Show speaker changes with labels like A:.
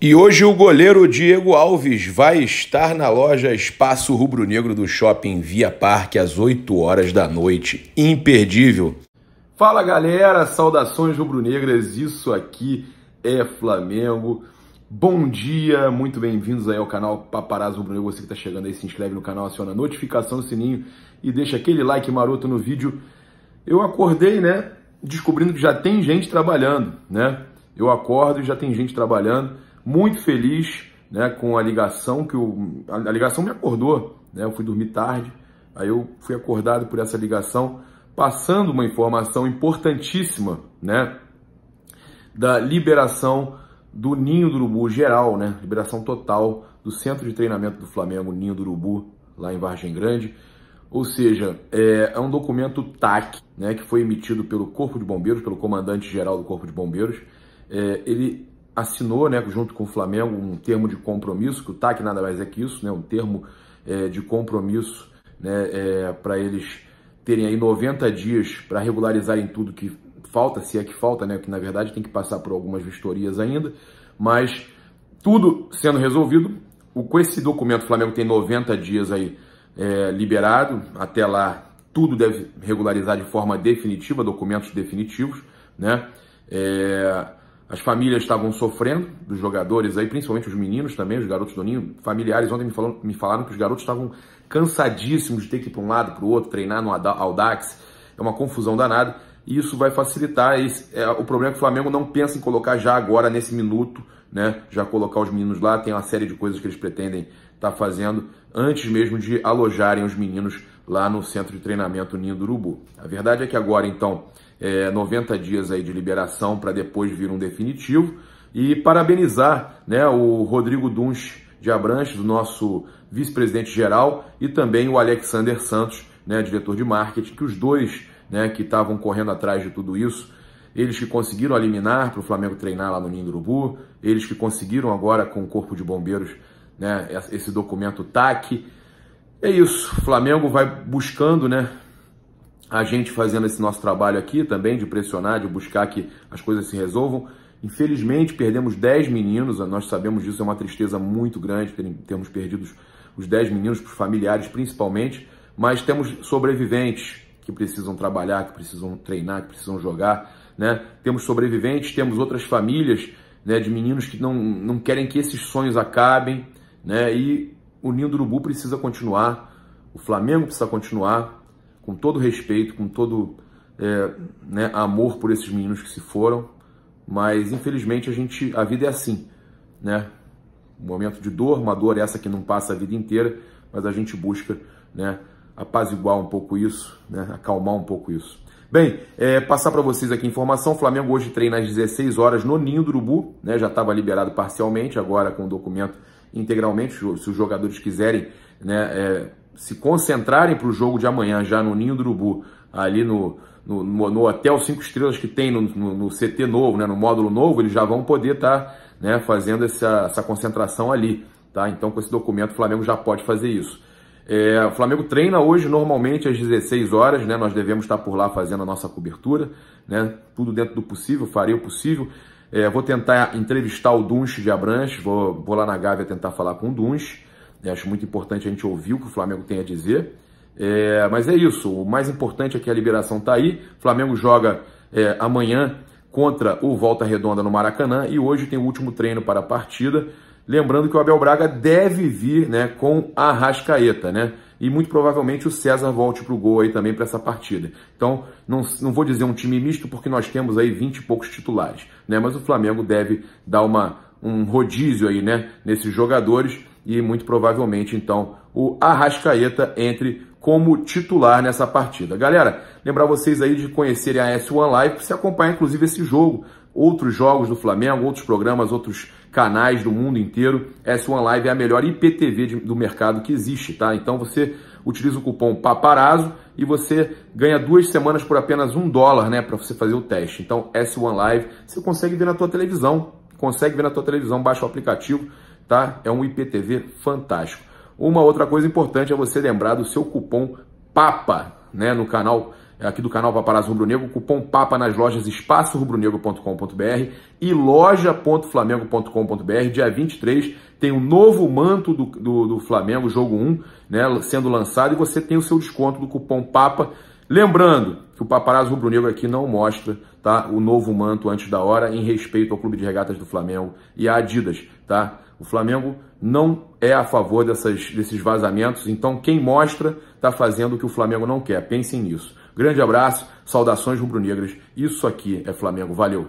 A: E hoje o goleiro Diego Alves vai estar na loja Espaço Rubro Negro do Shopping Via Parque às 8 horas da noite. Imperdível. Fala galera, saudações rubro-negras. Isso aqui é Flamengo. Bom dia, muito bem-vindos aí ao canal Paparazzo Rubro Negro. Você que está chegando aí, se inscreve no canal, aciona a notificação do sininho e deixa aquele like maroto no vídeo. Eu acordei, né, descobrindo que já tem gente trabalhando, né? Eu acordo e já tem gente trabalhando muito feliz né, com a ligação que eu, a ligação me acordou, né, eu fui dormir tarde, aí eu fui acordado por essa ligação, passando uma informação importantíssima, né, da liberação do Ninho do Urubu geral, né, liberação total do centro de treinamento do Flamengo, Ninho do Urubu, lá em Vargem Grande, ou seja, é, é um documento TAC, né, que foi emitido pelo Corpo de Bombeiros, pelo Comandante-Geral do Corpo de Bombeiros, é, ele assinou, né, junto com o Flamengo, um termo de compromisso, que o TAC nada mais é que isso, né, um termo é, de compromisso né, é, para eles terem aí 90 dias para regularizarem tudo que falta, se é que falta, né, que na verdade tem que passar por algumas vistorias ainda, mas tudo sendo resolvido, o, com esse documento o Flamengo tem 90 dias aí é, liberado, até lá tudo deve regularizar de forma definitiva, documentos definitivos, né, é, as famílias estavam sofrendo, dos jogadores aí, principalmente os meninos também, os garotos do Ninho. Familiares ontem me, me falaram que os garotos estavam cansadíssimos de ter que ir para um lado, para o outro, treinar no Audax. É uma confusão danada. E isso vai facilitar. Esse, é, o problema é que o Flamengo não pensa em colocar já agora, nesse minuto, né? Já colocar os meninos lá. Tem uma série de coisas que eles pretendem estar tá fazendo antes mesmo de alojarem os meninos lá no centro de treinamento Ninho do Urubu. A verdade é que agora, então, é 90 dias aí de liberação para depois vir um definitivo e parabenizar né, o Rodrigo Duns de Abranches, o nosso vice-presidente geral, e também o Alexander Santos, né, diretor de marketing, que os dois né, que estavam correndo atrás de tudo isso, eles que conseguiram eliminar para o Flamengo treinar lá no Ninho do Urubu, eles que conseguiram agora com o Corpo de Bombeiros né, esse documento TAC, é isso, o Flamengo vai buscando, né? A gente fazendo esse nosso trabalho aqui também, de pressionar, de buscar que as coisas se resolvam. Infelizmente, perdemos 10 meninos, nós sabemos disso, é uma tristeza muito grande termos perdido os 10 meninos para os familiares, principalmente, mas temos sobreviventes que precisam trabalhar, que precisam treinar, que precisam jogar, né? Temos sobreviventes, temos outras famílias né, de meninos que não, não querem que esses sonhos acabem, né? E o Ninho do Urubu precisa continuar, o Flamengo precisa continuar, com todo respeito, com todo é, né, amor por esses meninos que se foram, mas infelizmente a gente, a vida é assim, né? Um momento de dor, uma dor essa que não passa a vida inteira, mas a gente busca, né, apaziguar um pouco isso, né, acalmar um pouco isso. Bem, é, passar para vocês aqui a informação, o Flamengo hoje treina às 16 horas no Ninho do Urubu, né, já estava liberado parcialmente, agora com o documento integralmente, se os jogadores quiserem né, é, se concentrarem para o jogo de amanhã, já no Ninho do Urubu, ali no, no, no hotel 5 estrelas que tem no, no, no, CT novo, né, no módulo novo, eles já vão poder estar tá, né, fazendo essa, essa concentração ali. Tá? Então, com esse documento, o Flamengo já pode fazer isso. É, o Flamengo treina hoje normalmente às 16 horas, né? Nós devemos estar tá por lá fazendo a nossa cobertura, né? Tudo dentro do possível, farei o possível. É, vou tentar entrevistar o Dunche de Abranches, vou, vou, lá na Gávea tentar falar com o Dunche. É, acho muito importante a gente ouvir o que o Flamengo tem a dizer. É, mas é isso, o mais importante é que a liberação está aí. O Flamengo joga é, amanhã contra o Volta Redonda no Maracanã e hoje tem o último treino para a partida. Lembrando que o Abel Braga deve vir né, com a Rascaeta, né? e muito provavelmente o César volte para o gol aí também para essa partida. Então, não, não vou dizer um time misto, porque nós temos aí 20 e poucos titulares, né? Mas o Flamengo deve dar uma, um rodízio aí, né, nesses jogadores e muito provavelmente, então, o Arrascaeta entre como titular nessa partida. Galera, lembrar vocês aí de conhecerem a S1 Live, se acompanhar inclusive esse jogo, outros jogos do Flamengo, outros programas, outros canais do mundo inteiro. S1 Live é a melhor IPTV de, do mercado que existe, tá? Então você utiliza o cupom PAPARAZO e você ganha duas semanas por apenas um dólar, né? Para você fazer o teste. Então S1 Live você consegue ver na tua televisão, consegue ver na tua televisão, baixa o aplicativo, tá? É um IPTV fantástico. Uma outra coisa importante é você lembrar do seu cupom PAPA, né? No canal é aqui do canal Paparazzo Rubro Negro, cupom PAPA nas lojas espaçorubronegro.com.br e loja.flamengo.com.br. Dia 23 tem o um novo manto do, do, do, Flamengo, jogo 1, né, sendo lançado e você tem o seu desconto do cupom PAPA. Lembrando que o Paparazzo Rubro Negro aqui não mostra tá, o novo manto antes da hora em respeito ao Clube de Regatas do Flamengo e a Adidas, tá? O Flamengo não é a favor dessas, desses vazamentos, então quem mostra está fazendo o que o Flamengo não quer. Pensem nisso. Grande abraço, saudações rubro-negras. Isso aqui é Flamengo. Valeu!